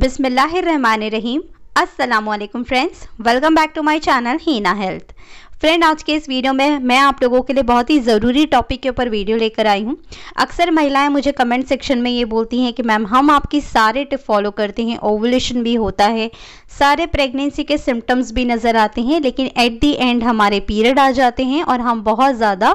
बिसमीम वालेकुम friends welcome back to my channel Hina health friend आज के इस वीडियो में मैं आप लोगों के लिए बहुत ही ज़रूरी टॉपिक के ऊपर वीडियो लेकर आई हूँ अक्सर महिलाएं मुझे कमेंट सेक्शन में ये बोलती हैं कि मैम हम आपकी सारे टिप फॉलो करते हैं ओवुलेशन भी होता है सारे प्रेगनेंसी के सिम्टम्स भी नज़र आते हैं लेकिन एट दी एंड हमारे पीरियड आ जाते हैं और हम बहुत ज़्यादा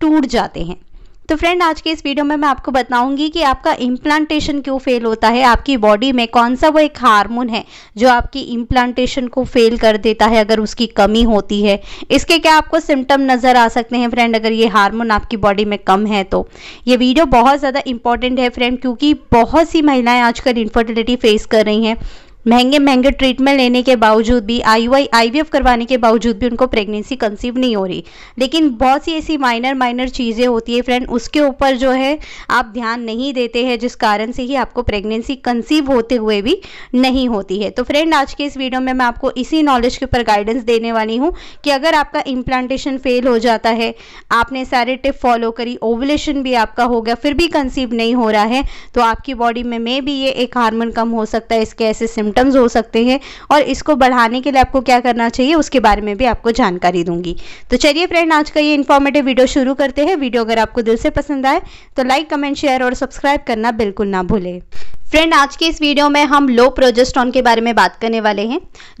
टूट जाते हैं तो फ्रेंड आज के इस वीडियो में मैं आपको बताऊंगी कि आपका इम्प्लांटेशन क्यों फेल होता है आपकी बॉडी में कौन सा वो एक हार्मोन है जो आपकी इम्प्लांटेशन को फेल कर देता है अगर उसकी कमी होती है इसके क्या आपको सिम्टम नज़र आ सकते हैं फ्रेंड अगर ये हार्मोन आपकी बॉडी में कम है तो ये वीडियो बहुत ज़्यादा इंपॉर्टेंट है फ्रेंड क्योंकि बहुत सी महिलाएँ आजकल इन्फर्टिलिटी फेस कर रही हैं महंगे महंगे ट्रीटमेंट लेने के बावजूद भी आई वाई आईवीएफ करवाने के बावजूद भी उनको प्रेगनेंसी कंसीव नहीं हो रही लेकिन बहुत सी ऐसी माइनर माइनर चीज़ें होती है फ्रेंड उसके ऊपर जो है आप ध्यान नहीं देते हैं जिस कारण से ही आपको प्रेगनेंसी कंसीव होते हुए भी नहीं होती है तो फ्रेंड आज के इस वीडियो में मैं आपको इसी नॉलेज के ऊपर गाइडेंस देने वाली हूँ कि अगर आपका इम्प्लांटेशन फेल हो जाता है आपने सारे टिप फॉलो करी ओवलेशन भी आपका हो गया फिर भी कंसीव नहीं हो रहा है तो आपकी बॉडी में मे भी ये एक हारमोन कम हो सकता है इसके ऐसे सिम सिम्टम्स हो सकते हैं और इसको बढ़ाने के लिए आपको क्या करना चाहिए उसके बारे में भी आपको जानकारी दूंगी तो चलिए फ्रेंड आज का ये इन्फॉर्मेटिव वीडियो शुरू करते हैं वीडियो अगर आपको दिल से पसंद आए तो लाइक कमेंट शेयर और सब्सक्राइब करना बिल्कुल ना भूले फ्रेंड आज के इस वीडियो में हम लो प्रोजेस्ट्रॉन के बारे में बात करने वाले हैं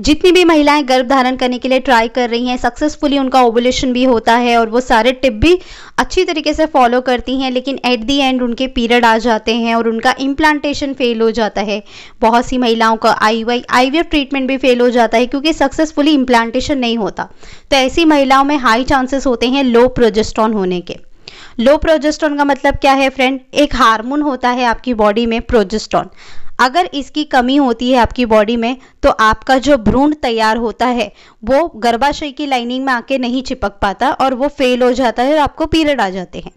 जितनी भी महिलाएं गर्भ धारण करने के लिए ट्राई कर रही हैं सक्सेसफुली उनका ओवुलेशन भी होता है और वो सारे टिप भी अच्छी तरीके से फॉलो करती हैं लेकिन एट दी एंड उनके पीरियड आ जाते हैं और उनका इम्प्लांटेशन फेल हो जाता है बहुत सी महिलाओं का आई वाई एफ ट्रीटमेंट भी फेल हो जाता है क्योंकि सक्सेसफुली इम्प्लांटेशन नहीं होता तो ऐसी महिलाओं में हाई चांसेस होते हैं लो प्रोजेस्ट्रॉन होने के लो प्रोजेस्ट्रॉन का मतलब क्या है फ्रेंड एक हार्मोन होता है आपकी बॉडी में प्रोजेस्ट्रॉन अगर इसकी कमी होती है आपकी बॉडी में तो आपका जो भ्रूण तैयार होता है वो गर्भाशय की लाइनिंग में आके नहीं चिपक पाता और वो फेल हो जाता है और आपको पीरियड आ जाते हैं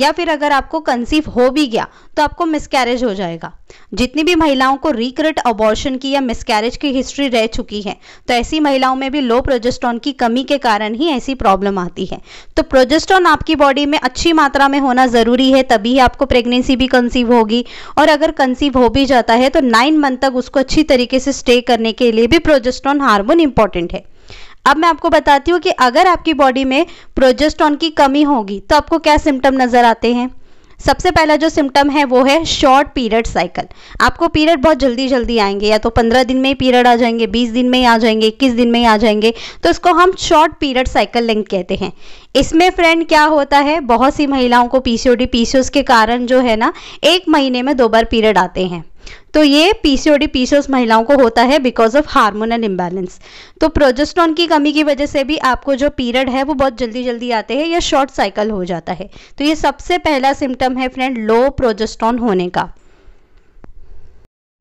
या फिर अगर आपको कंसीव हो भी गया तो आपको मिसकैरेज हो जाएगा जितनी भी महिलाओं को रिक्रेट अबॉर्शन की या मिसकैरेज की हिस्ट्री रह चुकी है तो ऐसी महिलाओं में भी लो प्रोजेस्ट्रॉन की कमी के कारण ही ऐसी प्रॉब्लम आती है तो प्रोजेस्टोन आपकी बॉडी में अच्छी मात्रा में होना ज़रूरी है तभी आपको प्रेगनेंसी भी कंसीव होगी और अगर कंसीव हो भी जाता है तो नाइन मंथ तक उसको अच्छी तरीके से स्टे करने के लिए भी प्रोजेस्ट्रॉन हार्मोन इंपॉर्टेंट है अब मैं आपको बताती हूँ कि अगर आपकी बॉडी में प्रोजेस्ट्रॉन की कमी होगी तो आपको क्या सिम्टम नज़र आते हैं सबसे पहला जो सिम्टम है वो है शॉर्ट पीरियड साइकिल आपको पीरियड बहुत जल्दी जल्दी आएंगे या तो पंद्रह दिन में ही पीरियड आ जाएंगे बीस दिन में ही आ जाएंगे इक्कीस दिन में ही आ जाएंगे तो इसको हम शॉर्ट पीरियड साइकिल लेंथ कहते हैं इसमें फ्रेंड क्या होता है बहुत सी महिलाओं को पीसीओडी पीसीओस के कारण जो है ना एक महीने में दो बार पीरियड आते हैं तो ये पीसीओडी पीसीओस महिलाओं को होता है बिकॉज ऑफ हार्मोनल इम्बेलेंस तो प्रोजेस्ट्रॉन की कमी की वजह से भी आपको जो पीरियड है वो बहुत जल्दी जल्दी आते हैं या शॉर्ट साइकिल हो जाता है तो ये सबसे पहला सिम्टम है फ्रेंड लो प्रोजेस्ट्रॉन होने का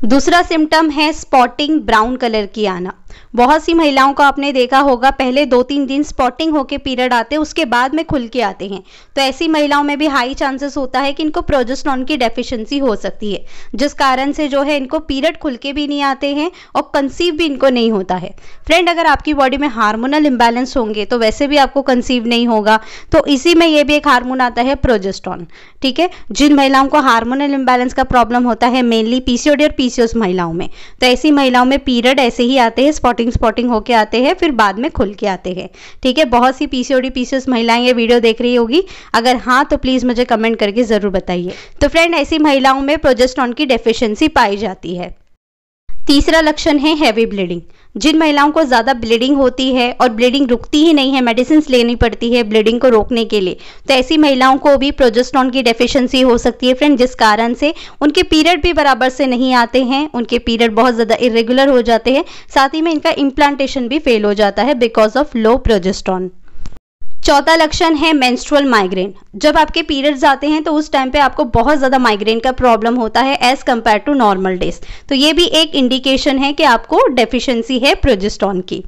दूसरा सिम्टम है स्पॉटिंग ब्राउन कलर की आना बहुत सी महिलाओं को आपने देखा होगा पहले दो तीन दिन स्पॉटिंग होकर पीरियड आते हैं उसके बाद में खुल के आते हैं तो ऐसी महिलाओं में भी हाई चांसेस होता है कि इनको प्रोजेस्ट्रॉन की डेफिशिएंसी हो सकती है जिस कारण से जो है इनको पीरियड खुल के भी नहीं आते हैं और कंसीव भी इनको नहीं होता है फ्रेंड अगर आपकी बॉडी में हार्मोनल इम्बेलेंस होंगे तो वैसे भी आपको कंसीव नहीं होगा तो इसी में ये भी एक हार्मोन आता है प्रोजेस्ट्रॉन ठीक है जिन महिलाओं को हार्मोनल इम्बेलेंस का प्रॉब्लम होता है मेनली पीसीओडी और पीसीओस महिलाओं में तो ऐसी महिलाओं में पीरियड ऐसे ही आते हैं स्पॉटिंग स्पॉटिंग होके आते हैं फिर बाद में खुल के आते हैं ठीक है बहुत सी पीसीओडी पीसीएस महिलाएं ये वीडियो देख रही होगी अगर हाँ तो प्लीज़ मुझे कमेंट करके ज़रूर बताइए तो फ्रेंड ऐसी महिलाओं में प्रोजेस्टॉन की डेफिशिएंसी पाई जाती है तीसरा लक्षण है हैवी ब्लीडिंग जिन महिलाओं को ज़्यादा ब्लीडिंग होती है और ब्लीडिंग रुकती ही नहीं है मेडिसिन लेनी पड़ती है ब्लीडिंग को रोकने के लिए तो ऐसी महिलाओं को भी प्रोजेस्ट्रॉन की डेफिशिएंसी हो सकती है फ्रेंड जिस कारण से उनके पीरियड भी बराबर से नहीं आते हैं उनके पीरियड बहुत ज़्यादा इरेगुलर हो जाते हैं साथ ही में इनका इम्प्लांटेशन भी फेल हो जाता है बिकॉज ऑफ लो प्रोजेस्ट्रॉन चौथा लक्षण है मेंस्ट्रुअल माइग्रेन जब आपके पीरियड्स आते हैं तो उस टाइम पे आपको बहुत ज़्यादा माइग्रेन का प्रॉब्लम होता है as compare to normal days तो ये भी एक इंडिकेशन है कि आपको डेफिशिएंसी है प्रोजेस्टॉन की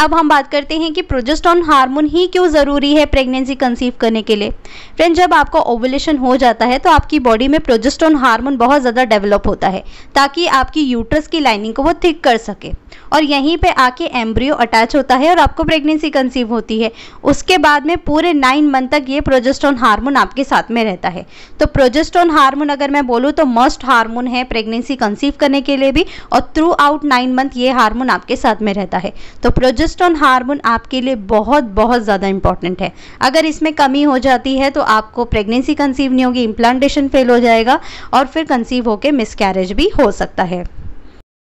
अब हम बात करते हैं कि प्रोजेस्टोन हार्मोन ही क्यों ज़रूरी है प्रेगनेंसी कंसीव करने के लिए फ्रेंड जब आपका ओवुलेशन हो जाता है तो आपकी बॉडी में प्रोजेस्टोन हार्मोन बहुत ज़्यादा डेवलप होता है ताकि आपकी यूट्रस की लाइनिंग को वो थिक कर सके और यहीं पे आके एम्ब्रियो अटैच होता है और आपको प्रेगनेंसी कंसीव होती है उसके बाद में पूरे नाइन मंथ तक ये प्रोजेस्टोन हार्मोन आपके साथ में रहता है तो प्रोजेस्टोन हार्मोन अगर मैं बोलूँ तो मस्ट हार्मोन है प्रेगनेंसी कंसीव करने के लिए भी और थ्रू आउट नाइन मंथ ये हार्मोन आपके साथ में रहता है तो प्रोजेस्ट प्रोजेस्टोन हार्मोन आपके लिए बहुत बहुत ज़्यादा इंपॉर्टेंट है अगर इसमें कमी हो जाती है तो आपको प्रेगनेंसी कंसीव नहीं होगी इम्प्लांटेशन फेल हो जाएगा और फिर कंसीव होकर मिसकैरेज भी हो सकता है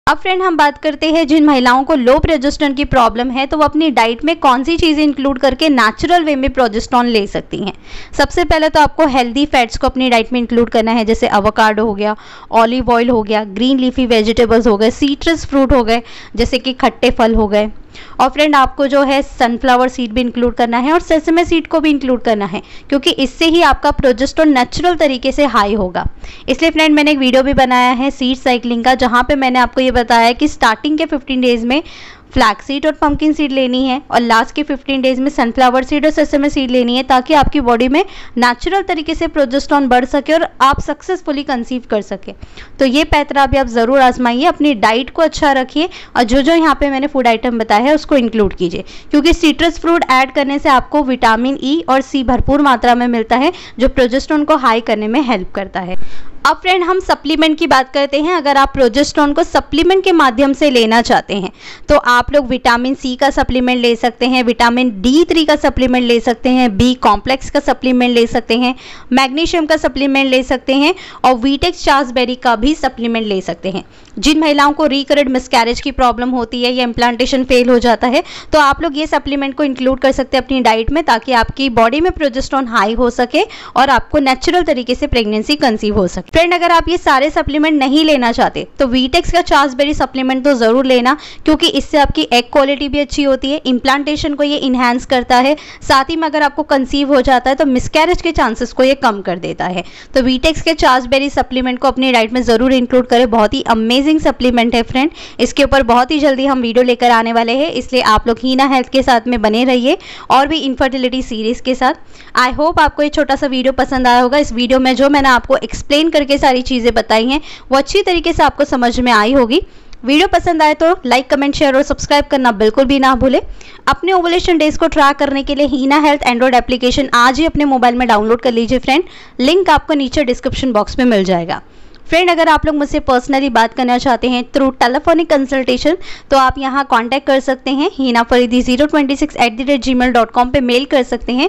अब फ्रेंड हम बात करते हैं जिन महिलाओं को लो प्रोजेस्टोन की प्रॉब्लम है तो वो अपनी डाइट में कौन सी चीज़ें इंक्लूड करके नेचुरल वे में प्रोजेस्टोन ले सकती हैं सबसे पहले तो आपको हेल्दी फैट्स को अपनी डाइट में इंक्लूड करना है जैसे अवोकाडो हो गया ऑलिव ऑयल हो गया ग्रीन लीफी वेजिटेबल्स हो गए सीट्रस फ्रूट हो गए जैसे कि खट्टे फल हो गए और फ्रेंड आपको जो है सनफ्लावर सीड भी इंक्लूड करना है और सेसमे सीड को भी इंक्लूड करना है क्योंकि इससे ही आपका प्रोजेस्ट्रोन नेचुरल तरीके से हाई होगा इसलिए फ्रेंड मैंने एक वीडियो भी बनाया है सीड साइकिलिंग का जहाँ पर मैंने आपको ये बताया कि स्टार्टिंग के फिफ्टीन डेज में फ्लैक्स सीड और पम्पकिन सीड लेनी है और लास्ट के 15 डेज में सनफ्लावर सीड और में सीड लेनी है ताकि आपकी बॉडी में नेचुरल तरीके से प्रोजेस्ट्रॉन बढ़ सके और आप सक्सेसफुली कंसीव कर सके तो ये पैतरा भी आप ज़रूर आजमाइए अपनी डाइट को अच्छा रखिए और जो जो यहाँ पे मैंने फूड आइटम बताया है उसको इंक्लूड कीजिए क्योंकि सीट्रस फ्रूट ऐड करने से आपको विटामिन ई e और सी भरपूर मात्रा में मिलता है जो प्रोजेस्ट्रॉन को हाई करने में हेल्प करता है अब फ्रेंड हम सप्लीमेंट की बात करते हैं अगर आप प्रोजेस्ट्रॉन को सप्लीमेंट के माध्यम से लेना चाहते हैं तो आप लोग विटामिन सी का सप्लीमेंट ले सकते हैं विटामिन डी थ्री का सप्लीमेंट ले सकते हैं बी कॉम्प्लेक्स का सप्लीमेंट ले सकते हैं मैग्नीशियम का सप्लीमेंट ले सकते हैं और वीटेक्स चार्सबेरी का भी सप्लीमेंट ले सकते हैं जिन महिलाओं को रिकरेड मिसकैरेज की प्रॉब्लम होती है या इम्प्लांटेशन फेल हो जाता है तो आप लोग ये सप्लीमेंट को इंक्लूड कर सकते हैं अपनी डाइट में ताकि आपकी बॉडी में प्रोजेस्ट्रॉन हाई हो सके और आपको नेचुरल तरीके से प्रेगनेंसी कंसीव हो सके फ्रेंड अगर आप ये सारे सप्लीमेंट नहीं लेना चाहते तो वीटेक्स का चार्सबेरी सप्लीमेंट तो ज़रूर लेना क्योंकि इससे आपकी एग क्वालिटी भी अच्छी होती है इम्प्लांटेशन को ये इन्हांस करता है साथ ही में अगर आपको कंसीव हो जाता है तो मिसकैरेज के चांसेस को ये कम कर देता है तो वीटेक्स के चार्सबेरी सप्लीमेंट को अपनी डाइट में ज़रूर इंक्लूड करें बहुत ही अमेजिंग सप्लीमेंट है फ्रेंड इसके ऊपर बहुत ही जल्दी हम वीडियो लेकर आने वाले हैं इसलिए आप लोग हीना हेल्थ के साथ में बने रहिए और भी इन्फर्टिलिटी सीरीज़ के साथ आई होप आपको ये छोटा सा वीडियो पसंद आया होगा इस वीडियो में जो मैंने आपको एक्सप्लेन कर करके सारी चीज़ें बताई हैं वो अच्छी तरीके से आपको समझ में आई होगी वीडियो पसंद आए तो लाइक कमेंट शेयर और सब्सक्राइब करना बिल्कुल भी ना भूले अपने ओवलेशन डेज को ट्रैक करने के लिए हीना हेल्थ एंड्रॉइड एप्लीकेशन आज ही अपने मोबाइल में डाउनलोड कर लीजिए फ्रेंड लिंक आपको नीचे डिस्क्रिप्शन बॉक्स में मिल जाएगा फ्रेंड अगर आप लोग मुझसे पर्सनली बात करना चाहते हैं थ्रू टेलीफोनिक कंसल्टेशन तो आप यहाँ कॉन्टैक्ट कर सकते हैं Hina Faridi zero twenty six at the rate Gmail dot com पर मेल कर सकते हैं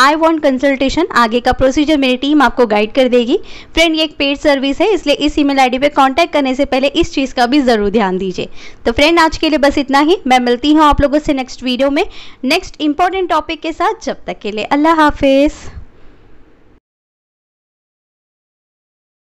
आई वॉन्ट कंसल्टेशन आगे का प्रोसीजर मेरी टीम आपको गाइड कर देगी फ्रेंड ये एक पेड सर्विस है इसलिए इस ईमेल आईडी पे कांटेक्ट करने से पहले इस चीज़ का भी ज़रूर ध्यान दीजिए तो फ्रेंड आज के लिए बस इतना ही मैं मिलती हूँ आप लोगों से नेक्स्ट वीडियो में नेक्स्ट इंपॉर्टेंट टॉपिक के साथ जब तक के लिए अल्लाह हाफिज़